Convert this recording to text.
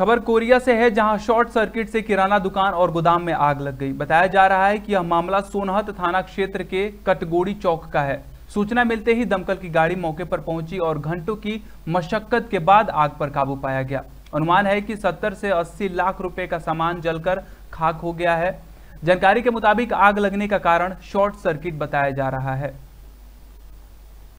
खबर कोरिया से है जहां शॉर्ट सर्किट से किराना दुकान और गोदाम में आग लग गई बताया जा रहा है कि यह मामला सोनहत थाना क्षेत्र के कटगोड़ी चौक का है सूचना मिलते ही दमकल की गाड़ी मौके पर पहुंची और घंटों की मशक्कत के बाद आग पर काबू पाया गया अनुमान है कि 70 से 80 लाख रुपए का सामान जलकर खाक हो गया है जानकारी के मुताबिक आग लगने का कारण शॉर्ट सर्किट बताया जा रहा है